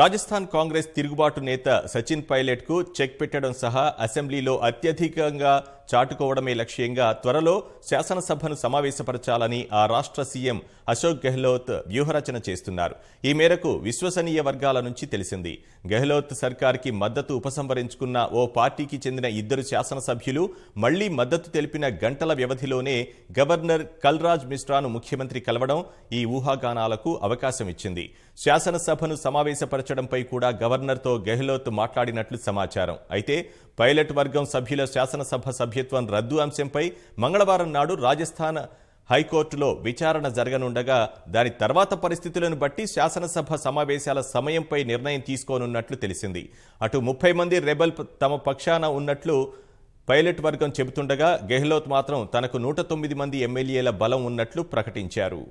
రాజస్థాన్ కాంగ్రెస్ తిరుగుబాటు నేత సచిన్ పైలట్కు చెక్ పెట్టడం సహా అసెంబ్లీలో అత్యధికంగా చాటుకోవడమే లక్ష్యంగా త్వరలో శాసనసభను సమావేశపరచాలని ఆ రాష్ట్ర సీఎం అశోక్ గెహ్లోత్ వ్యూహరచన చేస్తున్నారు ఈ మేరకు విశ్వసనీయ వర్గాల నుంచి తెలిసింది గెహ్లోత్ సర్కార్కి మద్దతు ఉపసంహరించుకున్న ఓ పార్టీకి చెందిన ఇద్దరు శాసనసభ్యులు మళ్లీ మద్దతు తెలిపిన గంటల వ్యవధిలోనే గవర్నర్ కల్రాజ్ మిశ్రాను ముఖ్యమంత్రి కలవడం ఈ ఊహాగానాలకు అవకాశం ఇచ్చింది శాసనసభను సమావేశపరచడంపై కూడా గవర్నర్తో గెహ్లోత్ మాట్లాడినట్లు సమాచారం అయితే పైలట్ వర్గం సభ్యుల శాసనసభ సభ్యులు సభ్యత్వం రద్దు అంశంపై మంగళవారం నాడు రాజస్థాన్ హైకోర్టులో విచారణ జరగనుండగా దాని తర్వాత పరిస్థితులను బట్టి శాసనసభ సమావేశాల సమయంపై నిర్ణయం తీసుకోనున్నట్లు తెలిసింది అటు ముప్పై మంది రెబల్ తమ పక్షాన ఉన్నట్లు పైలట్ వర్గం చెబుతుండగా గెహ్లోత్ మాత్రం తనకు నూట మంది ఎమ్మెల్యేల బలం ఉన్నట్లు ప్రకటించారు